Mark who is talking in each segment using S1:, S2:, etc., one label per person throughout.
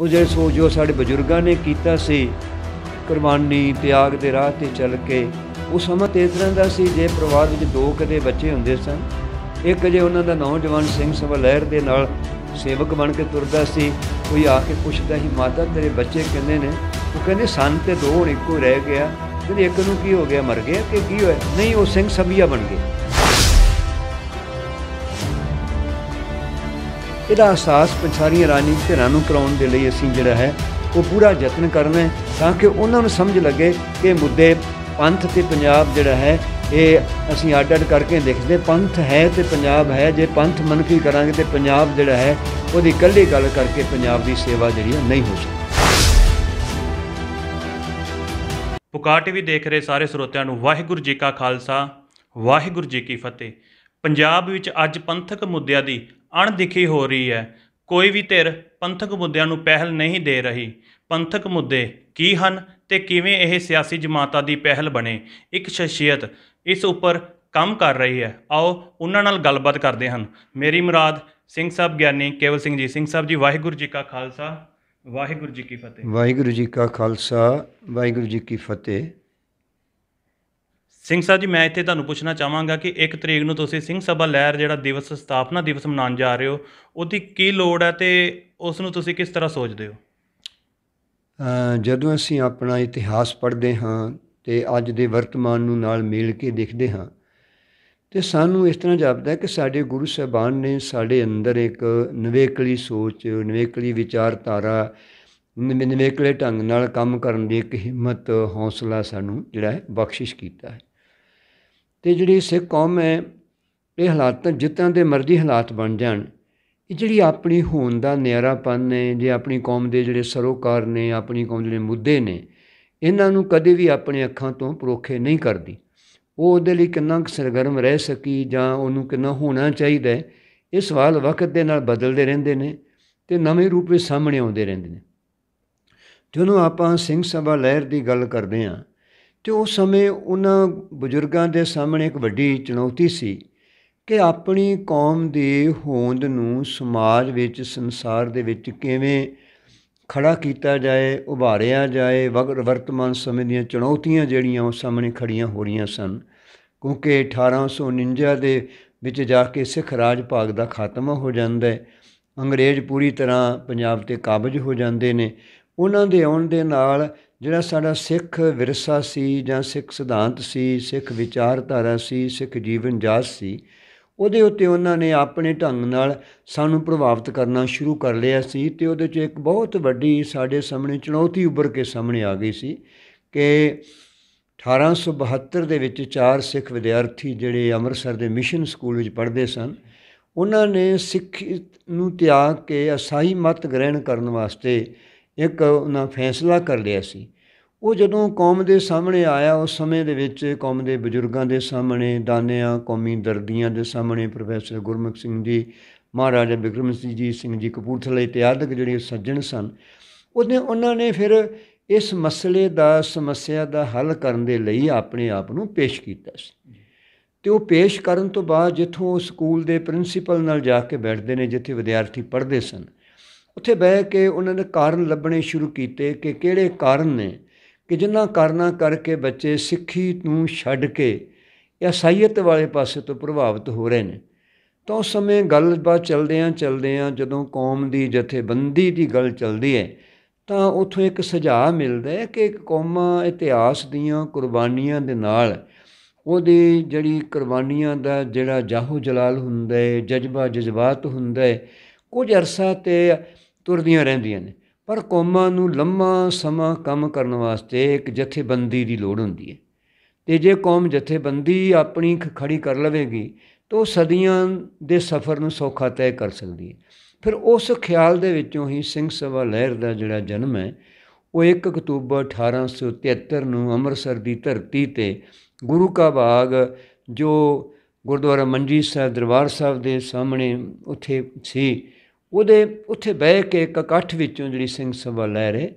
S1: ਉਹ ਜਿਹੜੇ ਸੋ ਜੋ ਸਾਡੇ ਬਜ਼ੁਰਗਾਂ ਨੇ ਕੀਤਾ ਸੀ ਕੁਰਬਾਨੀ ਤਿਆਗ ਦੇ ਰਾਹ ਤੇ ਚੱਲ ਕੇ ਉਹ ਸਮਾਂ ਇਸ ਤਰ੍ਹਾਂ ਦਾ ਸੀ ਜੇ ਪਰਿਵਾਰ ਵਿੱਚ ਦੋ ਕਦੇ ਬੱਚੇ ਹੁੰਦੇ ਸਨ ਇੱਕ ਜੇ ਉਹਨਾਂ ਦਾ ਨੌਜਵਾਨ ਸਿੰਘ ਸਭਾ ਲਹਿਰ ਦੇ ਨਾਲ ਸੇਵਕ ਬਣ ਕੇ ਤੁਰਦਾ ਸੀ ਕੋਈ ਆ ਕੇ ਪੁੱਛਦਾ ਹੀ ਮਾਤਾ ਤੇਰੇ ਬੱਚੇ ਕਿੰਨੇ ਨੇ ਉਹ ਕਹਿੰਦੇ ਸਨ ਤੇ ਦੋ ਹੁਣ ਇੱਕੋ ਰਹਿ ਗਿਆ ਤੇ ਇੱਕ ਨੂੰ ਕੀ ਹੋ ਗਿਆ ਮਰ ਗਿਆ ਕਿ ਕੀ ਹੋਇਆ ਨਹੀਂ ਉਹ ਸਿੰਘ ਸਭੀਆ ਬਣ ਗਏ ਇਹਦਾ ਅਹਿਸਾਸ ਪਛਾਰੀਆਂ ਰਾਣੀ ਧਿਰਾਂ ਨੂੰ ਕਰਾਉਣ ਦੇ ਲਈ ਅਸੀਂ ਜਿਹੜਾ ਹੈ ਉਹ ਪੂਰਾ ਯਤਨ ਕਰਨਾ ਹੈ ਤਾਂ ਕਿ ਉਹਨਾਂ ਨੂੰ ਸਮਝ ਲੱਗੇ ਕਿ ਮੁੱਦੇ ਪੰਥ ਤੇ ਪੰਜਾਬ ਜਿਹੜਾ ਹੈ ਇਹ ਅਸੀਂ ਅੱਡ ਅੱਡ ਕਰਕੇ ਦੇਖਦੇ ਪੰਥ ਹੈ ਤੇ ਪੰਜਾਬ ਹੈ ਜੇ ਪੰਥ ਮੰਨਕੀ ਕਰਾਂਗੇ ਤੇ ਪੰਜਾਬ ਜਿਹੜਾ ਹੈ ਉਹਦੀ ਇਕੱਲੀ ਗੱਲ ਕਰਕੇ ਪੰਜਾਬ ਦੀ ਸੇਵਾ ਜਿਹੜੀ ਨਹੀਂ ਹੋ ਸਕਦੀ
S2: ਪੁਕਾਰ ਟੀਵੀ ਦੇਖ ਰਹੇ ਸਾਰੇ ਸਰੋਤਿਆਂ ਨੂੰ ਵਾਹਿਗੁਰੂ ਜੀ ਕਾ ਖਾਲਸਾ ਵਾਹਿਗੁਰੂ ਜੀ ਕੀ ਫਤਿਹ ਪੰਜਾਬ ਵਿੱਚ ਅੱਜ ਪੰਥਕ ਮੁੱਦਿਆਂ ਦੀ ਅਣਦਿਖੀ ਹੋ ਰਹੀ ਹੈ ਕੋਈ ਵੀ ਧਿਰ ਪੰਥਕ ਮੁੱਦਿਆਂ ਨੂੰ ਪਹਿਲ ਨਹੀਂ ਦੇ ਰਹੀ ਪੰਥਕ ਮੁੱਦੇ ਕੀ ਹਨ ਤੇ ਕਿਵੇਂ ਇਹ ਸਿਆਸੀ ਜਮਾਤਾਂ ਦੀ ਪਹਿਲ ਬਣੇ ਇੱਕ ਸ਼ਖਸੀਅਤ ਇਸ ਉੱਪਰ ਕੰਮ ਕਰ ਰਹੀ ਹੈ ਆਓ ਉਹਨਾਂ ਨਾਲ ਗੱਲਬਾਤ ਕਰਦੇ ਹਨ ਮੇਰੀ ਮੁਰਾਦ ਸਿੰਘ ਸਾਹਿਬ ਗਿਆਨੀ ਕੇਵਲ ਸਿੰਘ ਜੀ ਸਿੰਘ ਸਾਹਿਬ ਜੀ ਵਾਹਿਗੁਰੂ ਜੀ ਕਾ ਖਾਲਸਾ ਵਾਹਿਗੁਰੂ ਜੀ ਕੀ ਫਤਿਹ
S1: ਵਾਹਿਗੁਰੂ ਜੀ ਕਾ ਖਾਲਸਾ ਵਾਹਿਗੁਰੂ ਜੀ ਕੀ ਫਤਿਹ
S2: ਸਿੰਘ ਸਾਹਿਬ ਜੀ ਮੈਂ ਇੱਥੇ ਤੁਹਾਨੂੰ ਪੁੱਛਣਾ ਚਾਹਾਂਗਾ ਕਿ 1 ਤਰੀਕ ਨੂੰ ਤੁਸੀਂ ਸਿੰਘ ਸਭਾ ਲਹਿਰ ਜਿਹੜਾ ਦਿਵਸ ਸਥਾਪਨਾ ਦਿਵਸ ਮਨਾਉਣ ਜਾ ਰਹੇ ਹੋ ਉਹਦੀ ਕੀ ਲੋੜ ਹੈ ਤੇ ਉਸ ਨੂੰ ਤੁਸੀਂ ਕਿਸ ਤਰ੍ਹਾਂ ਸੋਚਦੇ
S1: ਹੋ ਜਦੋਂ ਅਸੀਂ ਆਪਣਾ ਇਤਿਹਾਸ ਪੜ੍ਹਦੇ ਹਾਂ ਤੇ ਅੱਜ ਦੇ ਵਰਤਮਾਨ ਨੂੰ ਨਾਲ ਮਿਲ ਕੇ ਦੇਖਦੇ ਹਾਂ ਤੇ ਸਾਨੂੰ ਇਸ ਤਰ੍ਹਾਂ ਜਾਪਦਾ ਹੈ ਕਿ ਸਾਡੇ ਗੁਰੂ ਸਾਹਿਬਾਨ ਨੇ ਸਾਡੇ ਅੰਦਰ ਇੱਕ ਨਵੇਕਲੀ ਸੋਚ ਨਵੇਕਲੀ ਵਿਚਾਰਧਾਰਾ ਨਵੇਕਲੇ ਢੰਗ ਨਾਲ ਕੰਮ ਕਰਨ ਦੀ ਇੱਕ ਹਿੰਮਤ ਹੌਸਲਾ ਸਾਨੂੰ ਜਿਹੜਾ ਹੈ ਬਖਸ਼ਿਸ਼ ਕੀਤਾ ਹੈ ਤੇ ਜਿਹੜੀ ਸਿੱਖ ਕੌਮ ਹੈ ਇਹ ਹਾਲਾਤ ਜਿੱਤਾਂ ਦੇ ਮਰਜ਼ੀ ਹਾਲਾਤ ਬਣ ਜਾਣ ਇਹ ਜਿਹੜੀ ਆਪਣੀ ਹੋਣ ਦਾ ਨਿਆਰਾਪਨ ਨੇ ਜੇ ਆਪਣੀ ਕੌਮ ਦੇ ਜਿਹੜੇ ਸਰੋਕਾਰ ਨੇ ਆਪਣੀ ਕੌਮ ਦੇ ਮੁੱਦੇ ਨੇ ਇਹਨਾਂ ਨੂੰ ਕਦੇ ਵੀ ਆਪਣੀ ਅੱਖਾਂ ਤੋਂ ਪਰੋਖੇ ਨਹੀਂ ਕਰਦੀ ਉਹ ਉਹਦੇ ਲਈ ਕਿੰਨਾ ਕੁ ਸਰਗਰਮ ਰਹਿ ਸਕੀ ਜਾਂ ਉਹਨੂੰ ਕਿੰਨਾ ਹੋਣਾ ਚਾਹੀਦਾ ਹੈ ਇਹ ਸਵਾਲ ਵਕਤ ਦੇ ਨਾਲ ਬਦਲਦੇ ਰਹਿੰਦੇ ਨੇ ਤੇ ਨਵੇਂ ਰੂਪੇ ਸਾਹਮਣੇ ਆਉਂਦੇ ਰਹਿੰਦੇ ਨੇ ਜਦੋਂ ਆਪਾਂ ਸਿੰਘ ਸਭਾ ਲਹਿਰ ਦੀ ਗੱਲ ਕਰਦੇ ਹਾਂ ਤੇ ਉਸ ਸਮੇਂ ਉਹਨਾਂ ਬਜ਼ੁਰਗਾਂ ਦੇ ਸਾਹਮਣੇ ਇੱਕ ਵੱਡੀ ਚੁਣੌਤੀ ਸੀ ਕਿ ਆਪਣੀ ਕੌਮ ਦੀ ਹੋਂਦ ਨੂੰ ਸਮਾਜ ਵਿੱਚ ਸੰਸਾਰ ਦੇ ਵਿੱਚ ਕਿਵੇਂ ਖੜਾ ਕੀਤਾ ਜਾਏ ਉਭਾਰਿਆ ਜਾਏ ਵਰਤਮਾਨ ਸਮੇਂ ਦੀਆਂ ਚੁਣੌਤੀਆਂ ਜਿਹੜੀਆਂ ਉਹ ਸਾਹਮਣੇ ਖੜੀਆਂ ਹੋ ਰਹੀਆਂ ਸਨ ਕਿਉਂਕਿ 1849 ਦੇ ਵਿੱਚ ਜਾ ਕੇ ਸਿੱਖ ਰਾਜ ਭਾਗ ਦਾ ਖਾਤਮਾ ਹੋ ਜਾਂਦਾ ਹੈ ਅੰਗਰੇਜ਼ ਪੂਰੀ ਤਰ੍ਹਾਂ ਪੰਜਾਬ ਤੇ ਕਾਬਜ ਹੋ ਜਾਂਦੇ ਨੇ ਉਹਨਾਂ ਦੇ ਆਉਣ ਦੇ ਨਾਲ ਜਿਹੜਾ ਸਾਡਾ ਸਿੱਖ ਵਿਰਸਾ ਸੀ ਜਾਂ ਸਿੱਖ ਸਿਧਾਂਤ ਸੀ ਸਿੱਖ ਵਿਚਾਰਧਾਰਾ ਸੀ ਸਿੱਖ ਜੀਵਨ ਜਾਸ ਸੀ ਉਹਦੇ ਉੱਤੇ ਉਹਨਾਂ ਨੇ ਆਪਣੇ ਢੰਗ ਨਾਲ ਸਾਨੂੰ ਪ੍ਰਭਾਵਿਤ ਕਰਨਾ ਸ਼ੁਰੂ ਕਰ ਲਿਆ ਸੀ ਤੇ ਉਹਦੇ 'ਚ ਇੱਕ ਬਹੁਤ ਵੱਡੀ ਸਾਡੇ ਸਾਹਮਣੇ ਚੁਣੌਤੀ ਉੱਭਰ ਕੇ ਸਾਹਮਣੇ ਆ ਗਈ ਸੀ ਕਿ 1872 ਦੇ ਵਿੱਚ ਚਾਰ ਸਿੱਖ ਵਿਦਿਆਰਥੀ ਜਿਹੜੇ ਅੰਮ੍ਰਿਤਸਰ ਦੇ ਮਿਸ਼ਨ ਸਕੂਲ ਵਿੱਚ ਪੜ੍ਹਦੇ ਸਨ ਉਹਨਾਂ ਨੇ ਸਿੱਖ ਨੂੰ ਤਿਆਗ ਕੇ ਅਸਾਈ ਮਤ ਗ੍ਰਹਿਣ ਕਰਨ ਵਾਸਤੇ ਇੱਕ ਉਹਨਾਂ ਫੈਸਲਾ ਕਰ ਲਿਆ ਸੀ ਉਹ ਜਦੋਂ ਕੌਮ ਦੇ ਸਾਹਮਣੇ ਆਇਆ ਉਸ ਸਮੇਂ ਦੇ ਵਿੱਚ ਕੌਮ ਦੇ ਬਜ਼ੁਰਗਾਂ ਦੇ ਸਾਹਮਣੇ ਦਾਨਿਆਂ ਕੌਮੀ ਦਰਦੀਆਂ ਦੇ ਸਾਹਮਣੇ ਪ੍ਰੋਫੈਸਰ ਗੁਰਮੁਖ ਸਿੰਘ ਜੀ ਮਹਾਰਾਜਾ ਬਿਕਰਮ ਸਿੰਘ ਜੀ ਸਿੰਘ ਜੀ ਕਪੂਰਥਲੇ ਤੇ ਜਿਹੜੇ ਸੱਜਣ ਸਨ ਉਹਨੇ ਉਹਨਾਂ ਨੇ ਫਿਰ ਇਸ ਮਸਲੇ ਦਾ ਸਮੱਸਿਆ ਦਾ ਹੱਲ ਕਰਨ ਦੇ ਲਈ ਆਪਣੇ ਆਪ ਨੂੰ ਪੇਸ਼ ਕੀਤਾ ਸੀ ਤੇ ਉਹ ਪੇਸ਼ ਕਰਨ ਤੋਂ ਬਾਅਦ ਜਿੱਥੋਂ ਸਕੂਲ ਦੇ ਪ੍ਰਿੰਸੀਪਲ ਨਾਲ ਜਾ ਕੇ ਬੈਠਦੇ ਨੇ ਜਿੱਥੇ ਵਿਦਿਆਰਥੀ ਪੜ੍ਹਦੇ ਸਨ ਉੱਥੇ ਬਹਿ ਕੇ ਉਹਨਾਂ ਨੇ ਕਾਰਨ ਲੱਭਣੇ ਸ਼ੁਰੂ ਕੀਤੇ ਕਿ ਕਿਹੜੇ ਕਾਰਨ ਨੇ ਕਿ ਜਿੰਨਾ ਕਾਰਨਾ ਕਰਕੇ ਬੱਚੇ ਸਿੱਖੀ ਨੂੰ ਛੱਡ ਕੇ ਈਸਾਈਅਤ ਵਾਲੇ ਪਾਸੇ ਤੋਂ ਪ੍ਰਭਾਵਿਤ ਹੋ ਰਹੇ ਨੇ ਤਾਂ ਉਸ ਸਮੇਂ ਗੱਲਬਾਤ ਚੱਲਦਿਆਂ ਚੱਲਦਿਆਂ ਜਦੋਂ ਕੌਮ ਦੀ ਜਥੇਬੰਦੀ ਦੀ ਗੱਲ ਚੱਲਦੀ ਹੈ ਤਾਂ ਉਥੋਂ ਇੱਕ ਸੁਝਾਅ ਮਿਲਦਾ ਹੈ ਕਿ ਇੱਕ ਕੌਮਾਂ ਇਤਿਹਾਸ ਦੀਆਂ ਕੁਰਬਾਨੀਆਂ ਦੇ ਨਾਲ ਉਹਦੀ ਜਿਹੜੀ ਕੁਰਬਾਨੀਆਂ ਦਾ ਜਿਹੜਾ ਜਾਹੋ ਜਲਾਲ ਹੁੰਦਾ ਹੈ ਜਜ਼ਬਾ ਜਜ਼ਬਾਤ ਹੁੰਦਾ ਹੈ ਕੁਝ ਅਰਸਾ ਤੇ ਤੁਰਦੀਆਂ ਰਹਿੰਦੀਆਂ ਨੇ ਪਰ ਕੌਮਾਂ ਨੂੰ ਲੰਮਾ ਸਮਾਂ ਕੰਮ ਕਰਨ ਵਾਸਤੇ ਇੱਕ ਜਥੇਬੰਦੀ ਦੀ ਲੋੜ ਹੁੰਦੀ ਹੈ ਤੇ ਜੇ ਕੌਮ ਜਥੇਬੰਦੀ ਆਪਣੀ ਖੜੀ ਕਰ ਲਵੇਗੀ ਤਾਂ ਸਦੀਆਂ ਦੇ ਸਫ਼ਰ ਨੂੰ ਸੌਖਾ ਤੈਅ ਕਰ ਸਕਦੀ ਹੈ ਫਿਰ ਉਸ ਖਿਆਲ ਦੇ ਵਿੱਚੋਂ ਹੀ ਸਿੰਘ ਸਭਾ ਲਹਿਰ ਦਾ ਜਿਹੜਾ ਜਨਮ ਹੈ ਉਹ 1 ਅਕਤੂਬਰ 1873 ਨੂੰ ਅੰਮ੍ਰਿਤਸਰ ਦੀ ਧਰਤੀ ਤੇ ਗੁਰੂ ਕਾ ਬਾਗ ਜੋ ਗੁਰਦੁਆਰਾ ਮੰਜੀ ਸਾਹਿਬ ਦਰਬਾਰ ਸਾਹਿਬ ਦੇ ਸਾਹਮਣੇ ਉੱਥੇ ਸੀ ਉਹਦੇ ਉੱਥੇ ਬਹਿ ਕੇ ਇੱਕ ਇਕੱਠ ਵਿੱਚੋਂ ਜਿਹੜੀ ਸਿੰਘ ਸਭਾ ਲੈ ਰਹੇ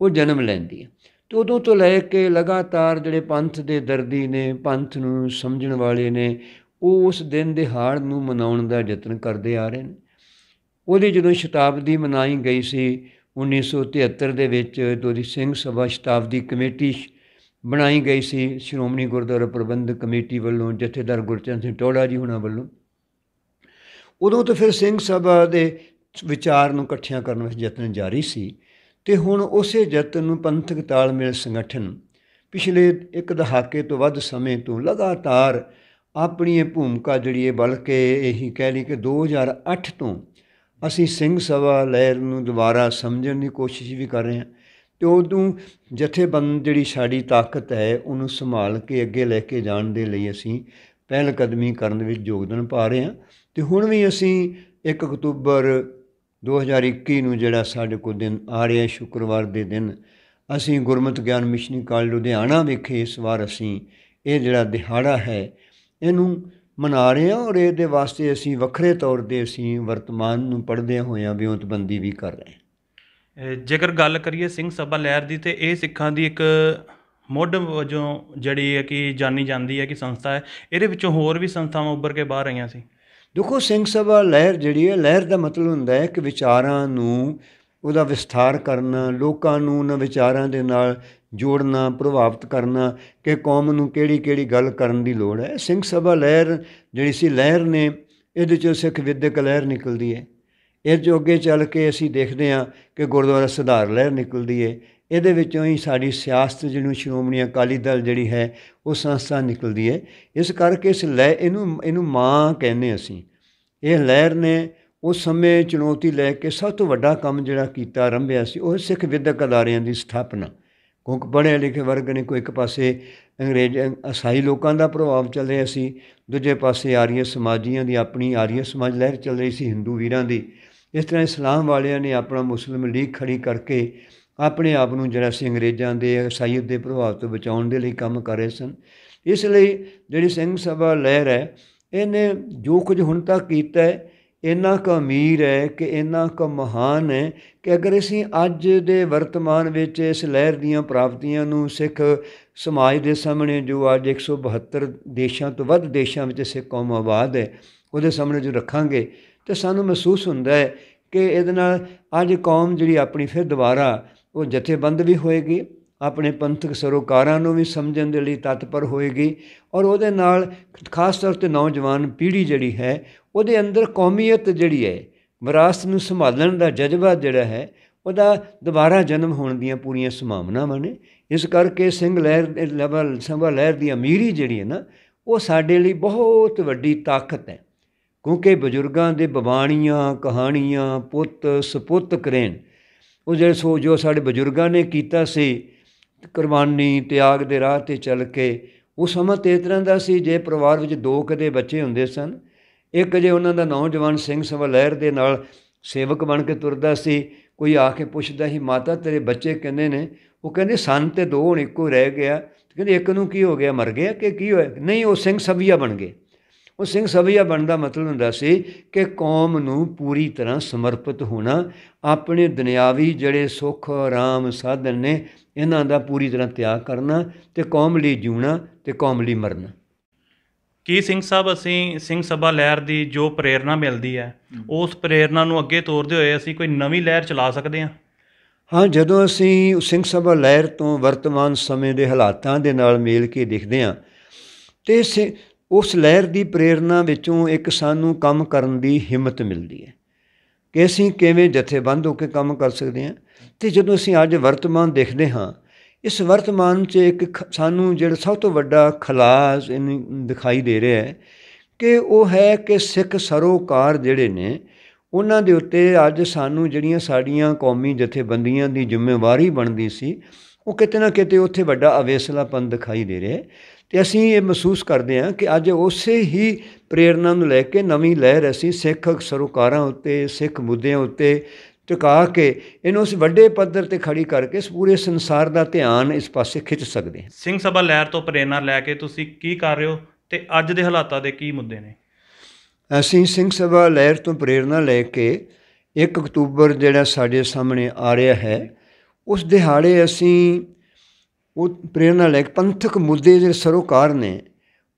S1: ਉਹ ਜਨਮ ਲੈਂਦੀ ਹੈ ਤੇ ਉਦੋਂ ਤੋਂ ਲੈ ਕੇ ਲਗਾਤਾਰ ਜਿਹੜੇ ਪੰਥ ਦੇ ਦਰਦੀ ਨੇ ਪੰਥ ਨੂੰ ਸਮਝਣ ਵਾਲੇ ਨੇ ਉਹ ਉਸ ਦਿਨ ਦੇ ਹਾਰ ਨੂੰ ਮਨਾਉਣ ਦਾ ਯਤਨ ਕਰਦੇ ਆ ਰਹੇ ਨੇ ਉਹਦੀ ਜਦੋਂ ਸ਼ਤਾਬਦੀ ਮਨਾਈ ਗਈ ਸੀ 1973 ਦੇ ਵਿੱਚ ਦੋਦੀ ਸਿੰਘ ਸਭਾ ਸ਼ਤਾਬਦੀ ਕਮੇਟੀ ਬਣਾਈ ਗਈ ਸੀ ਸ਼੍ਰੋਮਣੀ ਗੁਰਦੁਆਰਾ ਪ੍ਰਬੰਧ ਕਮੇਟੀ ਵੱਲੋਂ ਜਥੇਦਾਰ ਗੁਰਚੰਦ ਸਿੰਘ ਟੋੜਾ ਜੀ ਹੁਣਾਂ ਵੱਲੋਂ ਉਦੋਂ ਤੋਂ ਫਿਰ ਸਿੰਘ ਸਭਾ ਦੇ ਵਿਚਾਰ ਨੂੰ ਇਕੱਠਿਆਂ ਕਰਨ ਵਿੱਚ ਯਤਨ ਜਾਰੀ ਸੀ ਤੇ ਹੁਣ ਉਸੇ ਯਤਨ ਨੂੰ ਪੰਥਕ ਤਾਲਮੇਲ ਸੰਗਠਨ ਪਿਛਲੇ ਇੱਕ ਦਹਾਕੇ ਤੋਂ ਵੱਧ ਸਮੇਂ ਤੋਂ ਲਗਾਤਾਰ ਆਪਣੀ ਇਹ ਭੂਮਿਕਾ ਜਿਹੜੀ ਹੈ ਬਲਕਿ ਇਹੀ ਕਹਿ ਲਈ ਕਿ 2008 ਤੋਂ ਅਸੀਂ ਸਿੰਘ ਸਭਾ ਲਹਿਰ ਨੂੰ ਦੁਬਾਰਾ ਸਮਝਣ ਦੀ ਕੋਸ਼ਿਸ਼ ਵੀ ਕਰ ਰਹੇ ਹਾਂ ਤੇ ਉਦੋਂ ਜਥੇਬੰਦ ਜਿਹੜੀ ਸਾਡੀ ਤਾਕਤ ਹੈ ਉਹਨੂੰ ਸੰਭਾਲ ਕੇ ਅੱਗੇ ਲੈ ਕੇ ਜਾਣ ਦੇ ਲਈ ਅਸੀਂ ਪਹਿਲ ਕਦਮੀ ਕਰਨ ਵਿੱਚ ਯੋਗਦਾਨ ਪਾ ਰਹੇ ਹਾਂ ਤੇ ਹੁਣ ਵੀ ਅਸੀਂ 1 ਅਕਤੂਬਰ 2021 ਨੂੰ ਜਿਹੜਾ ਸਾਡੇ ਕੋਲ ਦਿਨ ਆ ਰਿਹਾ ਸ਼ੁੱਕਰਵਾਰ ਦੇ ਦਿਨ ਅਸੀਂ ਗੁਰਮਤਿ ਗਿਆਨ ਮਿਸ਼ਨੀ ਕਾਲ ਲੁਧਿਆਣਾ ਵਿਖੇ ਇਸ ਵਾਰ ਅਸੀਂ ਇਹ ਜਿਹੜਾ ਦਿਹਾੜਾ ਹੈ ਇਹਨੂੰ ਮਨਾ ਰਹੇ ਹਾਂ ਔਰ ਇਹਦੇ ਵਾਸਤੇ ਅਸੀਂ ਵੱਖਰੇ ਤੌਰ ਤੇ ਅਸੀਂ ਵਰਤਮਾਨ ਨੂੰ ਪੜਦੇ ਹੋਇਆਂ ਵਿਉਂਤਬੰਦੀ ਵੀ ਕਰ ਰਹੇ
S2: ਹਾਂ ਜੇਕਰ ਗੱਲ ਕਰੀਏ ਸਿੰਘ ਸਭਾ ਲਹਿਰ ਦੀ ਤੇ ਇਹ ਸਿੱਖਾਂ ਦੀ ਇੱਕ ਮੋਢ ਵਜੋਂ ਜਿਹੜੀ ਹੈ ਕਿ ਜਾਣੀ ਜਾਂਦੀ ਹੈ ਕਿ ਸੰਸਥਾ ਹੈ ਇਹਦੇ ਵਿੱਚੋਂ ਹੋਰ ਵੀ ਸੰਸਥਾਵਾਂ ਉੱਭਰ ਕੇ ਬਾਹਰ ਆਈਆਂ ਸੀ
S1: ਦੇਖੋ ਸਿੰਘ ਸਭਾ ਲਹਿਰ ਜਿਹੜੀ ਹੈ ਲਹਿਰ ਦਾ ਮਤਲਬ ਹੁੰਦਾ ਹੈ ਕਿ ਵਿਚਾਰਾਂ ਨੂੰ ਉਹਦਾ ਵਿਸਥਾਰ ਕਰਨਾ ਲੋਕਾਂ ਨੂੰ ਉਹਨਾਂ ਵਿਚਾਰਾਂ ਦੇ ਨਾਲ ਜੋੜਨਾ ਪ੍ਰਭਾਵਿਤ ਕਰਨਾ ਕਿ ਕੌਮ ਨੂੰ ਕਿਹੜੀ ਕਿਹੜੀ ਗੱਲ ਕਰਨ ਦੀ ਲੋੜ ਹੈ ਸਿੰਘ ਸਭਾ ਲਹਿਰ ਜਿਹੜੀ ਸੀ ਲਹਿਰ ਨੇ ਇਹਦੇ ਚੋਂ ਸਿੱਖ ਵਿਦਿਅਕ ਲਹਿਰ ਨਿਕਲਦੀ ਹੈ ਇਹ ਜੋ ਅੱਗੇ ਚੱਲ ਕੇ ਅਸੀਂ ਦੇਖਦੇ ਹਾਂ ਕਿ ਗੁਰਦੁਆਰਾ ਸੁਧਾਰ ਲਹਿਰ ਨਿਕਲਦੀ ਹੈ ਇਹਦੇ ਵਿੱਚੋਂ ਹੀ ਸਾਡੀ ਸਿਆਸਤ ਜਿਹਨੂੰ ਸ਼੍ਰੋਮਣੀ ਅਕਾਲੀ ਦਲ ਜਿਹੜੀ ਹੈ ਉਹ ਸੰਸਥਾ ਨਿਕਲਦੀ ਹੈ ਇਸ ਕਰਕੇ ਇਸ ਲੈ ਇਹਨੂੰ ਇਹਨੂੰ ਮਾਂ ਕਹਿੰਦੇ ਅਸੀਂ ਇਹ ਲਹਿਰ ਨੇ ਉਸ ਸਮੇਂ ਚੁਣੌਤੀ ਲੈ ਕੇ ਸਭ ਤੋਂ ਵੱਡਾ ਕੰਮ ਜਿਹੜਾ ਕੀਤਾ ਰੰਭਿਆ ਸੀ ਉਹ ਸਿੱਖ ਵਿਦਿਅਕ ਅਦਾਰਿਆਂ ਦੀ ਸਥਾਪਨਾ ਕਿਉਂਕਿ ਪੜ੍ਹੇ ਲਿਖੇ ਵਰਗ ਨੇ ਕੋਈ ਇੱਕ ਪਾਸੇ ਅੰਗਰੇਜ਼ ਅਸਾਈ ਲੋਕਾਂ ਦਾ ਪ੍ਰਭਾਵ ਚੱਲ ਰਿਹਾ ਸੀ ਦੂਜੇ ਪਾਸੇ ਆਰੀਆ ਸਮਾਜੀਆਂ ਦੀ ਆਪਣੀ ਆਰੀਆ ਸਮਾਜ ਲਹਿਰ ਚੱਲ ਰਹੀ ਸੀ ਹਿੰਦੂ ਵੀਰਾਂ ਦੀ ਇਸ ਤਰ੍ਹਾਂ ਇਸਲਾਮ ਵਾਲਿਆਂ ਨੇ ਆਪਣਾ ਮੁਸਲਿਮ ਲੀਗ ਖੜੀ ਕਰਕੇ ਆਪਣੇ ਆਪ ਨੂੰ ਜਿਹੜਾ ਸੀ ਅੰਗਰੇਜ਼ਾਂ ਦੇ ਸਾਇਦ ਦੇ ਪ੍ਰਭਾਵ ਤੋਂ ਬਚਾਉਣ ਦੇ ਲਈ ਕੰਮ ਕਰ ਰਹੇ ਸਨ ਇਸ ਲਈ ਜਿਹੜੀ ਸਿੰਘ ਸਭਾ ਲਹਿਰ ਹੈ ਇਹਨੇ ਜੋ ਕੁਝ ਹੁਣ ਤੱਕ ਕੀਤਾ ਹੈ ਇੰਨਾ ਕੁ ਅਮੀਰ ਹੈ ਕਿ ਇੰਨਾ ਕੁ ਮਹਾਨ ਹੈ ਕਿ ਅਗਰ ਅਸੀਂ ਅੱਜ ਦੇ ਵਰਤਮਾਨ ਵਿੱਚ ਇਸ ਲਹਿਰ ਦੀਆਂ ਪ੍ਰਾਪਤੀਆਂ ਨੂੰ ਸਿੱਖ ਸਮਾਜ ਦੇ ਸਾਹਮਣੇ ਜੋ ਅੱਜ 172 ਦੇਸ਼ਾਂ ਤੋਂ ਵੱਧ ਦੇਸ਼ਾਂ ਵਿੱਚ ਸਿੱਖ ਕੌਮ ਆਬਾਦ ਹੈ ਉਹਦੇ ਸਾਹਮਣੇ ਜੋ ਰੱਖਾਂਗੇ ਤੇ ਸਾਨੂੰ ਮਹਿਸੂਸ ਹੁੰਦਾ ਹੈ ਕਿ ਇਹਦੇ ਨਾਲ ਅੱਜ ਕੌਮ ਜਿਹੜੀ ਆਪਣੀ ਫਿਰ ਦੁਬਾਰਾ ਉਹ ਜਥੇਬੰਦ ਵੀ ਹੋਏਗੀ ਆਪਣੇ ਪੰਥਕ ਸਰੋਕਾਰਾਂ ਨੂੰ ਵੀ ਸਮਝਣ ਦੇ ਲਈ ਤਤਪਰ ਹੋਏਗੀ ਔਰ ਉਹਦੇ ਨਾਲ ਖਾਸ ਤੌਰ ਤੇ ਨੌਜਵਾਨ ਪੀੜ੍ਹੀ ਜਿਹੜੀ ਹੈ ਉਹਦੇ ਅੰਦਰ ਕੌਮੀਅਤ ਜਿਹੜੀ ਹੈ ਵਿਰਾਸਤ ਨੂੰ ਸੰਭਾਲਣ ਦਾ ਜਜ਼ਬਾ ਜਿਹੜਾ ਹੈ ਉਹਦਾ ਦੁਬਾਰਾ ਜਨਮ ਹੋਣ ਦੀਆਂ ਪੂਰੀਆਂ ਸੰਭਾਵਨਾਵਾਂ ਨੇ ਇਸ ਕਰਕੇ ਸਿੰਘ ਲਹਿਰ ਲੈਵਲ ਸੰਭਾ ਲਹਿਰ ਦੀ ਅਮੀਰੀ ਜਿਹੜੀ ਹੈ ਨਾ ਉਹ ਸਾਡੇ ਲਈ ਬਹੁਤ ਵੱਡੀ ਤਾਕਤ ਹੈ ਕਿਉਂਕਿ ਬਜ਼ੁਰਗਾਂ ਦੇ ਬਵਾਣੀਆਂ ਕਹਾਣੀਆਂ ਪੁੱਤ ਸੁਪੁੱਤ ਕਰੇਨ ਉਹ ਜਿਹੜੇ ਸੋ ਜੋ ਸਾਡੇ ਬਜ਼ੁਰਗਾਂ ਨੇ ਕੀਤਾ ਸੀ ਕੁਰਬਾਨੀ ਤਿਆਗ ਦੇ ਰਾਹ ਤੇ ਚੱਲ ਕੇ ਉਹ ਸਮਾਂ ਤੇ ਤਰ੍ਹਾਂ ਦਾ ਸੀ ਜੇ ਪਰਿਵਾਰ ਵਿੱਚ ਦੋ ਕਦੇ ਬੱਚੇ ਹੁੰਦੇ ਸਨ ਇੱਕ ਜੇ ਉਹਨਾਂ ਦਾ ਨੌਜਵਾਨ ਸਿੰਘ ਸਵਾ ਲਹਿਰ ਦੇ ਨਾਲ ਸੇਵਕ ਬਣ ਕੇ ਤੁਰਦਾ ਸੀ ਕੋਈ ਆ ਕੇ ਪੁੱਛਦਾ ਸੀ ਮਾਤਾ ਤੇਰੇ ਬੱਚੇ ਕਿੰਨੇ ਨੇ ਉਹ ਕਹਿੰਦੇ ਸਨ ਤੇ ਦੋ ਹੁਣ ਇੱਕੋ ਰਹਿ ਗਿਆ ਕਹਿੰਦੇ ਇੱਕ ਨੂੰ ਕੀ ਹੋ ਗਿਆ ਮਰ ਗਿਆ ਕਿ ਕੀ ਹੋਇਆ ਨਹੀਂ ਉਹ ਸਿੰਘ ਸਭੀਆ ਬਣ ਗਏ ਉਹ ਸਿੰਘ ਸਭਿਆ ਬਣਨ ਦਾ ਮਤਲਬ ਹੁੰਦਾ ਸੀ ਕਿ ਕੌਮ ਨੂੰ ਪੂਰੀ ਤਰ੍ਹਾਂ ਸਮਰਪਿਤ ਹੋਣਾ ਆਪਣੇ ਦੁਨਿਆਵੀ ਜਿਹੜੇ ਸੁੱਖ ਆਰਾਮ ਸਾਧਨ ਨੇ ਇਹਨਾਂ ਦਾ ਪੂਰੀ ਤਰ੍ਹਾਂ ਤਿਆਗ ਕਰਨਾ ਤੇ ਕੌਮ ਲਈ ਜੂਣਾ ਤੇ ਕੌਮ ਲਈ ਮਰਨਾ
S2: ਕੀ ਸਿੰਘ ਸਾਹਿਬ ਅਸੀਂ ਸਿੰਘ ਸਭਾ ਲਹਿਰ ਦੀ ਜੋ ਪ੍ਰੇਰਣਾ ਮਿਲਦੀ ਹੈ ਉਸ ਪ੍ਰੇਰਣਾ ਨੂੰ ਅੱਗੇ ਤੋਰਦੇ ਹੋਏ ਅਸੀਂ ਕੋਈ ਨਵੀਂ ਲਹਿਰ ਚਲਾ ਸਕਦੇ ਹਾਂ
S1: ਹਾਂ ਜਦੋਂ ਅਸੀਂ ਸਿੰਘ ਸਭਾ ਲਹਿਰ ਤੋਂ ਵਰਤਮਾਨ ਸਮੇਂ ਦੇ ਹਾਲਾਤਾਂ ਦੇ ਨਾਲ ਮੇਲ ਕੇ ਦੇਖਦੇ ਹਾਂ ਤੇ ਉਸ ਲਹਿਰ ਦੀ ਪ੍ਰੇਰਣਾ ਵਿੱਚੋਂ ਇੱਕ ਸਾਨੂੰ ਕੰਮ ਕਰਨ ਦੀ ਹਿੰਮਤ ਮਿਲਦੀ ਹੈ ਕਿ ਅਸੀਂ ਕਿਵੇਂ ਜਥੇਬੰਦ ਹੋ ਕੇ ਕੰਮ ਕਰ ਸਕਦੇ ਹਾਂ ਤੇ ਜਦੋਂ ਅਸੀਂ ਅੱਜ ਵਰਤਮਾਨ ਦੇਖਦੇ ਹਾਂ ਇਸ ਵਰਤਮਾਨ 'ਚ ਇੱਕ ਸਾਨੂੰ ਜਿਹੜਾ ਸਭ ਤੋਂ ਵੱਡਾ ਖਲਾਸ ਦਿਖਾਈ ਦੇ ਰਿਹਾ ਹੈ ਕਿ ਉਹ ਹੈ ਕਿ ਸਿੱਖ ਸਰੋਕਾਰ ਜਿਹੜੇ ਨੇ ਉਹਨਾਂ ਦੇ ਉੱਤੇ ਅੱਜ ਸਾਨੂੰ ਜਿਹੜੀਆਂ ਸਾਡੀਆਂ ਕੌਮੀ ਜਥੇਬੰਦੀਆਂ ਦੀ ਜ਼ਿੰਮੇਵਾਰੀ ਬਣਦੀ ਸੀ ਉਹ ਕਿਤੇ ਨਾ ਕਿਤੇ ਉੱਥੇ ਵੱਡਾ ਅਵੇਸਲਾਪਨ ਦਿਖਾਈ ਦੇ ਰਿਹਾ ਤੇ ਅਸੀਂ ਇਹ ਮਹਿਸੂਸ ਕਰਦੇ ਹਾਂ ਕਿ ਅੱਜ ਉਸੇ ਹੀ ਪ੍ਰੇਰਣਾ ਨੂੰ ਲੈ ਕੇ ਨਵੀਂ ਲਹਿਰ ਅਸੀਂ ਸਿੱਖ ਸਰੋਕਾਰਾਂ ਉੱਤੇ ਸਿੱਖ ਮੁੱਦਿਆਂ ਉੱਤੇ ਟਿਕਾ ਕੇ ਇਹਨੂੰ ਉਸ ਵੱਡੇ ਪੱਧਰ ਤੇ ਖੜੀ ਕਰਕੇ ਇਸ ਪੂਰੇ ਸੰਸਾਰ ਦਾ ਧਿਆਨ ਇਸ ਪਾਸੇ ਖਿੱਚ ਸਕਦੇ ਹਾਂ
S2: ਸਿੰਘ ਸਭਾ ਲਹਿਰ ਤੋਂ ਪ੍ਰੇਰਣਾ ਲੈ ਕੇ ਤੁਸੀਂ ਕੀ ਕਰ ਰਹੇ ਹੋ ਤੇ ਅੱਜ ਦੇ ਹਾਲਾਤਾਂ ਦੇ ਕੀ ਮੁੱਦੇ ਨੇ
S1: ਅਸੀਂ ਸਿੰਘ ਸਭਾ ਲਹਿਰ ਤੋਂ ਪ੍ਰੇਰਣਾ ਲੈ ਕੇ 1 ਅਕਤੂਬਰ ਜਿਹੜਾ ਸਾਡੇ ਸਾਹਮਣੇ ਆ ਰਿਹਾ ਹੈ ਉਸ ਦਿਹਾੜੇ ਅਸੀਂ ਉਹ ਪ੍ਰੇਰਣਾ ਲੈ ਕੇ ਪੰਥਕ ਮੁੱਦੇ ਜਿਹੜੇ ਸਰੋਕਾਰ ਨੇ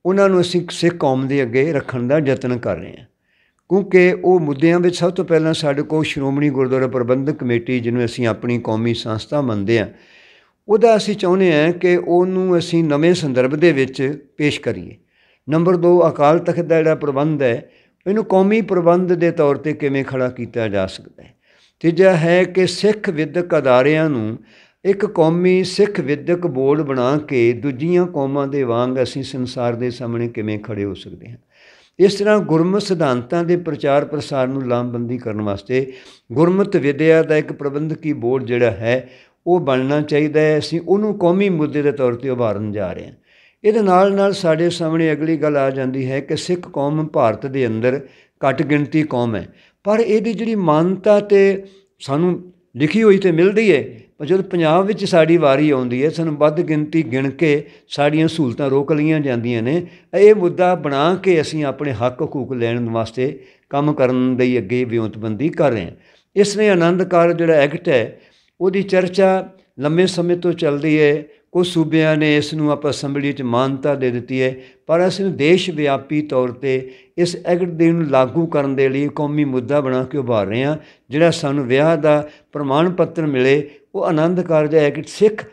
S1: ਉਹਨਾਂ ਨੂੰ ਅਸੀਂ ਸਿੱਖ ਕੌਮ ਦੇ ਅੱਗੇ ਰੱਖਣ ਦਾ ਯਤਨ ਕਰ ਰਹੇ ਹਾਂ ਕਿਉਂਕਿ ਉਹ ਮੁੱਦਿਆਂ ਵਿੱਚ ਸਭ ਤੋਂ ਪਹਿਲਾਂ ਸਾਡੇ ਕੋਲ ਸ਼੍ਰੋਮਣੀ ਗੁਰਦੁਆਰਾ ਪ੍ਰਬੰਧਕ ਕਮੇਟੀ ਜਿਹਨੂੰ ਅਸੀਂ ਆਪਣੀ ਕੌਮੀ ਸੰਸਥਾ ਮੰਨਦੇ ਹਾਂ ਉਹਦਾ ਅਸੀਂ ਚਾਹੁੰਦੇ ਹਾਂ ਕਿ ਉਹਨੂੰ ਅਸੀਂ ਨਵੇਂ ਸੰਦਰਭ ਦੇ ਵਿੱਚ ਪੇਸ਼ ਕਰੀਏ ਨੰਬਰ 2 ਅਕਾਲ ਤਖਤ ਦਾ ਜਿਹੜਾ ਪ੍ਰਬੰਧ ਹੈ ਇਹਨੂੰ ਕੌਮੀ ਪ੍ਰਬੰਧ ਦੇ ਤੌਰ ਤੇ ਕਿਵੇਂ ਖੜਾ ਕੀਤਾ ਜਾ ਸਕਦਾ ਹੈ ਤੀਜਾ ਹੈ ਕਿ ਸਿੱਖ ਵਿਦਕ ਅਦਾਰਿਆਂ ਨੂੰ ਇੱਕ ਕੌਮੀ ਸਿੱਖ ਵਿਦਿਅਕ ਬੋਰਡ ਬਣਾ ਕੇ ਦੂਜੀਆਂ ਕੌਮਾਂ ਦੇ ਵਾਂਗ ਅਸੀਂ ਸੰਸਾਰ ਦੇ ਸਾਹਮਣੇ ਕਿਵੇਂ ਖੜੇ ਹੋ ਸਕਦੇ ਹਾਂ ਇਸ ਤਰ੍ਹਾਂ ਗੁਰਮਤ ਸਿਧਾਂਤਾਂ ਦੇ ਪ੍ਰਚਾਰ ਪ੍ਰਸਾਰ ਨੂੰ ਲਾਮਬੰਦੀ ਕਰਨ ਵਾਸਤੇ ਗੁਰਮਤ ਵਿਦਿਆ ਦਾ ਇੱਕ ਪ੍ਰਬੰਧਕੀ ਬੋਰਡ ਜਿਹੜਾ ਹੈ ਉਹ ਬਣਨਾ ਚਾਹੀਦਾ ਹੈ ਅਸੀਂ ਉਹਨੂੰ ਕੌਮੀ ਮੁੱਦੇ ਦੇ ਤੌਰ ਤੇ ਉਭਾਰਨ ਜਾ ਰਹੇ ਹਾਂ ਇਹਦੇ ਨਾਲ ਨਾਲ ਸਾਡੇ ਸਾਹਮਣੇ ਅਗਲੀ ਗੱਲ ਆ ਜਾਂਦੀ ਹੈ ਕਿ ਸਿੱਖ ਕੌਮ ਭਾਰਤ ਦੇ ਅੰਦਰ ਘੱਟ ਗਿਣਤੀ ਕੌਮ ਹੈ ਪਰ ਇਹਦੀ ਜਿਹੜੀ ਮਾਨਤਾ ਤੇ ਸਾਨੂੰ ਲਿਖੀ ਹੋਈ ਤੇ ਮਿਲਦੀ ਏ ਪਰ ਜਦ ਪੰਜਾਬ ਵਿੱਚ ਸਾਡੀ ਵਾਰੀ ਆਉਂਦੀ ਹੈ ਸਾਨੂੰ ਵੱਧ ਗਿਣਤੀ ਗਿਣ ਕੇ ਸਾਡੀਆਂ ਸਹੂਲਤਾਂ ਰੋਕ ਲਈਆਂ ਜਾਂਦੀਆਂ ਨੇ ਇਹ ਮੁੱਦਾ ਬਣਾ ਕੇ ਅਸੀਂ ਆਪਣੇ ਹੱਕ ਹਕੂਕ ਲੈਣ ਵਾਸਤੇ ਕੰਮ ਕਰਨ ਦੇ ਅੱਗੇ ਵਿਉਂਤਬੰਦੀ ਕਰ ਰਹੇ ਹਾਂ ਇਸ ਨੇ ਆਨੰਦ ਕਾਰਜ ਜਿਹੜਾ ਐਕਟ ਹੈ ਉਹਦੀ ਚਰਚਾ ਲੰਮੇ ਸਮੇਂ ਤੋਂ ਚੱਲਦੀ ਹੈ ਕੁਝ ਸੂਬਿਆਂ ਨੇ ਇਸ ਨੂੰ ਆਪਾਂ ਅਸੈਂਬਲੀ 'ਚ ਮਾਨਤਾ ਦੇ ਦਿੱਤੀ ਹੈ ਪਰ ਇਸ ਨੂੰ ਦੇਸ਼ ਵਿਆਪੀ ਤੌਰ ਤੇ ਇਸ ਐਕਟ ਦੇ ਨੂੰ ਲਾਗੂ ਕਰਨ ਦੇ ਲਈ ਕੌਮੀ ਮੁੱਦਾ ਬਣਾ ਕੇ ਉਭਾਰ ਰਹੇ ਹਾਂ ਜਿਹੜਾ ਸਾਨੂੰ ਵਿਆਹ ਦਾ ਪ੍ਰਮਾਣ ਪੱਤਰ ਮਿਲੇ ਉਹ ਆਨੰਦ ਕਾਰਜ ਕਿ ਸਿੱਖ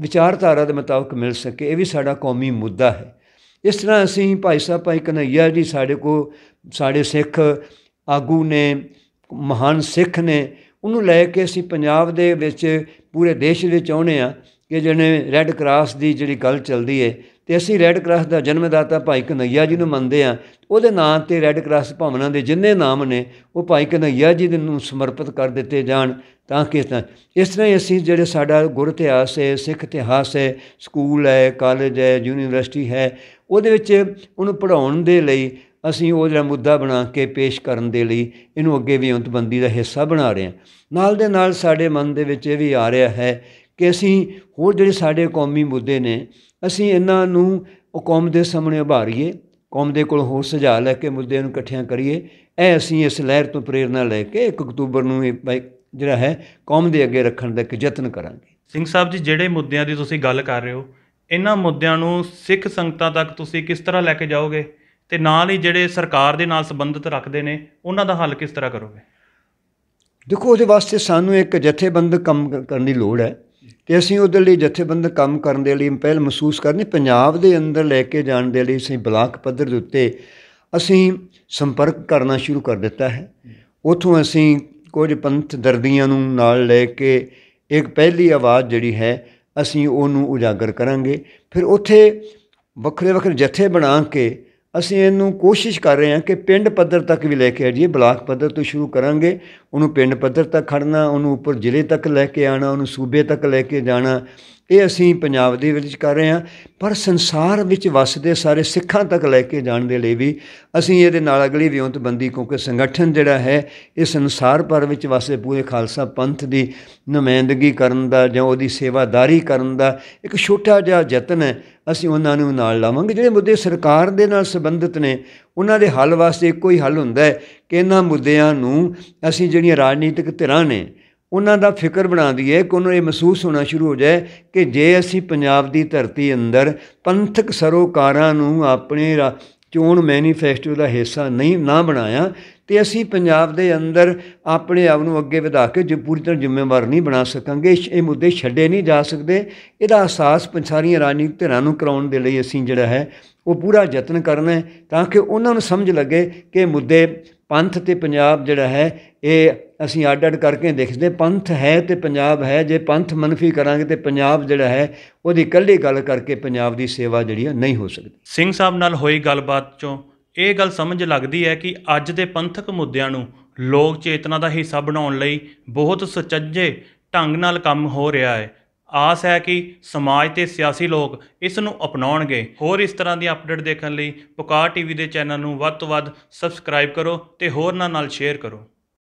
S1: ਵਿਚਾਰਧਾਰਾ ਦੇ ਮੁਤਾਬਕ ਮਿਲ ਸਕੇ ਇਹ ਵੀ ਸਾਡਾ ਕੌਮੀ ਮੁੱਦਾ ਹੈ ਇਸ ਤਰ੍ਹਾਂ ਅਸੀਂ ਭਾਈ ਸਾਹਿਬ ਭਾਈ ਕਨਈਆ ਜੀ ਸਾਡੇ ਕੋ ਸਾਡੇ ਸਿੱਖ ਆਗੂ ਨੇ ਮਹਾਨ ਸਿੱਖ ਨੇ ਉਹਨੂੰ ਲੈ ਕੇ ਅਸੀਂ ਪੰਜਾਬ ਦੇ ਵਿੱਚ ਪੂਰੇ ਦੇਸ਼ ਦੇ ਚਾਹੁੰਦੇ ਆ ਕਿ ਜਿਹਨੇ ਰੈੱਡ ਕਰਾਸ ਦੀ ਜਿਹੜੀ ਗੱਲ ਚੱਲਦੀ ਏ ਤੇ ਅਸੀਂ ਰੈੱਡ ਕਰਾਸ ਦਾ ਜਨਮਦਾਤਾ ਭਾਈ ਕਨਈਆ ਜੀ ਨੂੰ ਮੰਨਦੇ ਆ ਉਹਦੇ ਨਾਂ ਤੇ ਰੈੱਡ ਕਰਾਸ ਭਵਨਾਂ ਦੇ ਜਿੰਨੇ ਨਾਮ ਨੇ ਉਹ ਭਾਈ ਕਨਈਆ ਜੀ ਦੇ ਨੂੰ ਸਮਰਪਿਤ ਕਰ ਦਿੱਤੇ ਜਾਣ ਤਾਂ ਕਿ ਇਸ ਤਰ੍ਹਾਂ ਅਸੀਂ ਜਿਹੜੇ ਸਾਡਾ ਗੁਰ ਇਤਿਹਾਸ ਹੈ ਸਿੱਖ ਇਤਿਹਾਸ ਹੈ ਸਕੂਲ ਹੈ ਕਾਲਜ ਹੈ ਯੂਨੀਵਰਸਿਟੀ ਹੈ ਉਹਦੇ ਵਿੱਚ ਉਹਨੂੰ ਪੜਾਉਣ ਦੇ ਲਈ ਅਸੀਂ ਉਹ ਜਿਹੜਾ ਮੁੱਦਾ ਬਣਾ ਕੇ ਪੇਸ਼ ਕਰਨ ਦੇ ਲਈ ਇਹਨੂੰ ਅੱਗੇ ਵੀ ਉਤਬੰਦੀ ਦਾ ਹਿੱਸਾ ਬਣਾ ਰਹੇ ਹਾਂ ਨਾਲ ਦੇ ਨਾਲ ਸਾਡੇ ਮਨ ਦੇ ਵਿੱਚ ਇਹ ਵੀ ਆ ਰਿਹਾ ਹੈ ਕਿ ਅਸੀਂ ਹੋਰ ਜਿਹੜੇ ਸਾਡੇ ਕੌਮੀ ਮੁੱਦੇ ਨੇ ਅਸੀਂ ਇਹਨਾਂ ਨੂੰ ਉਹ ਕੌਮ ਦੇ ਸਾਹਮਣੇ ਉਭਾਰੀਏ ਕੌਮ ਦੇ ਕੋਲ ਹੋਰ ਸੁਝਾਅ ਲੈ ਕੇ ਮੁੱਦਿਆਂ ਨੂੰ ਇਕੱਠਿਆਂ ਕਰੀਏ ਇਹ ਅਸੀਂ ਇਸ ਲਹਿਰ ਤੋਂ ਪ੍ਰੇਰਣਾ ਲੈ ਕੇ 1 ਅਕਤੂਬਰ ਨੂੰ ਇਹ ਜਿਹੜਾ ਹੈ ਕੌਮ ਦੇ ਅੱਗੇ ਰੱਖਣ ਦਾ ਇੱਕ ਯਤਨ ਕਰਾਂਗੇ
S2: ਸਿੰਘ ਸਾਹਿਬ ਜੀ ਜਿਹੜੇ ਮੁੱਦਿਆਂ ਦੀ ਤੁਸੀਂ ਗੱਲ ਕਰ ਰਹੇ ਹੋ ਇਹਨਾਂ ਮੁੱਦਿਆਂ ਨੂੰ ਸਿੱਖ ਸੰਗਤਾਂ ਤੱਕ ਤੁਸੀਂ ਕਿਸ ਤਰ੍ਹਾਂ ਲੈ ਕੇ ਜਾਓਗੇ ਤੇ ਨਾਲ ਹੀ ਜਿਹੜੇ ਸਰਕਾਰ ਦੇ ਨਾਲ ਸੰਬੰਧਿਤ ਰੱਖਦੇ ਨੇ ਉਹਨਾਂ ਦਾ ਹੱਲ ਕਿਸ ਤਰ੍ਹਾਂ ਕਰੋਗੇ
S1: ਦੇਖੋ ਉਹਦੇ ਵਾਸਤੇ ਸਾਨੂੰ ਇੱਕ ਜਥੇਬੰਦ ਕੰਮ ਕਰਨ ਦੀ ਲੋੜ ਹੈ ਤੇ ਅਸੀਂ ਉਹਦੇ ਲਈ ਜਥੇਬੰਦ ਕੰਮ ਕਰਨ ਦੇ ਲਈ ਪਹਿਲ ਮਹਿਸੂਸ ਕਰਨੀ ਪੰਜਾਬ ਦੇ ਅੰਦਰ ਲੈ ਕੇ ਜਾਣ ਦੇ ਲਈ ਅਸੀਂ ਬਲਾਕ ਪੱਧਰ ਦੇ ਉੱਤੇ ਅਸੀਂ ਸੰਪਰਕ ਕਰਨਾ ਸ਼ੁਰੂ ਕਰ ਦਿੱਤਾ ਹੈ ਉਥੋਂ ਅਸੀਂ ਕੁਝ ਪੰਥ ਦਰਦੀਆਂ ਨੂੰ ਨਾਲ ਲੈ ਕੇ ਇੱਕ ਪਹਿਲੀ ਆਵਾਜ਼ ਜਿਹੜੀ ਹੈ ਅਸੀਂ ਉਹਨੂੰ ਉਜਾਗਰ ਕਰਾਂਗੇ ਫਿਰ ਉੱਥੇ ਵੱਖਰੇ ਵੱਖਰੇ ਜਥੇ ਬਣਾ ਕੇ ਅਸੀਂ ਇਹਨੂੰ ਕੋਸ਼ਿਸ਼ ਕਰ ਰਹੇ ਹਾਂ ਕਿ ਪਿੰਡ ਪੱਧਰ ਤੱਕ ਵੀ ਲੈ ਕੇ ਆਈਏ ਬਲਾਕ ਪੱਧਰ ਤੋਂ ਸ਼ੁਰੂ ਕਰਾਂਗੇ ਉਹਨੂੰ ਪਿੰਡ ਪੱਧਰ ਤੱਕ ਖੜਨਾ ਉਹਨੂੰ ਉੱਪਰ ਜ਼ਿਲ੍ਹੇ ਤੱਕ ਲੈ ਕੇ ਆਣਾ ਉਹਨੂੰ ਸੂਬੇ ਤੱਕ ਲੈ ਕੇ ਜਾਣਾ ਇਹ ਅਸੀਂ ਪੰਜਾਬ ਦੇ ਵਿੱਚ ਕਰ ਰਹੇ ਹਾਂ ਪਰ ਸੰਸਾਰ ਵਿੱਚ ਵਸਦੇ ਸਾਰੇ ਸਿੱਖਾਂ ਤੱਕ ਲੈ ਕੇ ਜਾਣ ਦੇ ਲਈ ਵੀ ਅਸੀਂ ਇਹਦੇ ਨਾਲ ਅਗਲੀ ਵਿਉਂਤਬੰਦੀ ਕਿਉਂਕਿ ਸੰਗਠਨ ਜਿਹੜਾ ਹੈ ਇਹ ਸੰਸਾਰ ਪਰ ਵਿੱਚ ਵਸਦੇ ਪੂਰੇ ਖਾਲਸਾ ਪੰਥ ਦੀ ਨੁਮਾਇੰਦਗੀ ਕਰਨ ਦਾ ਜਾਂ ਉਹਦੀ ਸੇਵਾਦਾਰੀ ਕਰਨ ਦਾ ਇੱਕ ਛੋਟਾ ਜਿਹਾ ਯਤਨ ਹੈ ਅਸੀਂ ਉਹਨਾਂ ਨੂੰ ਨਾਲ ਲਾਵਾਂਗੇ ਜਿਹੜੇ ਮੁੱਦੇ ਸਰਕਾਰ ਦੇ ਨਾਲ ਸੰਬੰਧਿਤ ਨੇ ਉਹਨਾਂ ਦੇ ਹੱਲ ਵਾਸਤੇ ਇੱਕੋ ਹੀ ਹੱਲ ਹੁੰਦਾ ਹੈ ਕਿ ਇਹਨਾਂ ਮੁੱਦਿਆਂ ਨੂੰ ਅਸੀਂ ਜਿਹੜੀਆਂ ਰਾਜਨੀਤਿਕ ਧਿਰਾਂ ਨੇ ਉਹਨਾਂ ਦਾ ਫਿਕਰ ਬਣਾਉਂਦੀ ਹੈ ਕਿ ਉਹਨੂੰ ਇਹ ਮਹਿਸੂਸ ਹੋਣਾ ਸ਼ੁਰੂ ਹੋ ਜਾਏ ਕਿ ਜੇ ਅਸੀਂ ਪੰਜਾਬ ਦੀ ਧਰਤੀ ਅੰਦਰ ਪੰਥਕ ਸਰੋਕਾਰਾਂ ਨੂੰ ਆਪਣੇ ਚੋਣ ਮੈਨੀਫੈਸਟੋ ਦਾ ਹਿੱਸਾ ਨਹੀਂ ਨਾ ਬਣਾਇਆ ਤੇ ਅਸੀਂ ਪੰਜਾਬ ਦੇ ਅੰਦਰ ਆਪਣੇ ਆਪ ਨੂੰ ਅੱਗੇ ਵਧਾ ਕੇ ਜੇ ਪੂਰੀ ਤਰ੍ਹਾਂ ਜ਼ਿੰਮੇਵਾਰ ਨਹੀਂ ਬਣਾ ਸਕਾਂਗੇ ਇਹ ਮੁੱਦੇ ਛੱਡੇ ਨਹੀਂ ਜਾ ਸਕਦੇ ਇਹਦਾ ਅਹਿਸਾਸ ਪੰਛਾਰੀਆਂ ਰਾਜਨੀਤਿਕ ਧਿਰਾਂ ਨੂੰ ਕਰਾਉਣ ਦੇ ਲਈ ਅਸੀਂ ਜਿਹੜਾ ਹੈ ਉਹ ਪੂਰਾ ਯਤਨ ਕਰਨਾ ਹੈ ਤਾਂ ਕਿ ਉਹਨਾਂ ਨੂੰ ਸਮਝ ਲੱਗੇ ਕਿ ਮੁੱਦੇ ਪੰਥ ਤੇ ਪੰਜਾਬ ਜਿਹੜਾ ਹੈ ਇਹ ਅਸੀਂ ਅੱਡ ਅੱਡ ਕਰਕੇ ਦੇਖਦੇ ਪੰਥ ਹੈ ਤੇ ਪੰਜਾਬ ਹੈ ਜੇ ਪੰਥ ਮੰਨਫੀ ਕਰਾਂਗੇ ਤੇ ਪੰਜਾਬ ਜਿਹੜਾ ਹੈ ਉਹਦੀ ਇਕੱਲੀ ਗੱਲ ਕਰਕੇ ਪੰਜਾਬ ਦੀ ਸੇਵਾ
S2: ਜਿਹੜੀ ਹੈ ਨਹੀਂ ਹੋ ਸਕਦੀ ਸਿੰਘ ਸਾਹਿਬ ਨਾਲ ਹੋਈ ਗੱਲਬਾਤ ਚੋਂ ਇਹ ਗੱਲ ਸਮਝ ਲੱਗਦੀ ਹੈ ਕਿ ਅੱਜ ਦੇ ਪੰਥਕ ਮੁੱਦਿਆਂ ਨੂੰ ਲੋਕ ਚੇਤਨਾ ਦਾ ਹਿੱਸਾ ਬਣਾਉਣ ਲਈ ਬਹੁਤ ਸੁਚੱਜੇ ਢੰਗ ਨਾਲ ਕੰਮ ਹੋ ਰਿਹਾ ਹੈ ਆਸ ਹੈ ਕਿ ਸਮਾਜ ਤੇ ਸਿਆਸੀ ਲੋਕ ਇਸ ਨੂੰ ਅਪਣਾਉਣਗੇ ਹੋਰ ਇਸ ਤਰ੍ਹਾਂ ਦੀ ਅਪਡੇਟ ਦੇਖਣ ਲਈ ਪੁਕਾਰ ਟੀਵੀ ਦੇ ਚੈਨਲ ਨੂੰ ਵੱਧ ਤੋਂ ਵੱਧ ਸਬਸਕ੍ਰਾਈਬ ਕਰੋ ਤੇ ਹੋਰਨਾਂ ਨਾਲ ਸ਼ੇਅਰ ਕਰੋ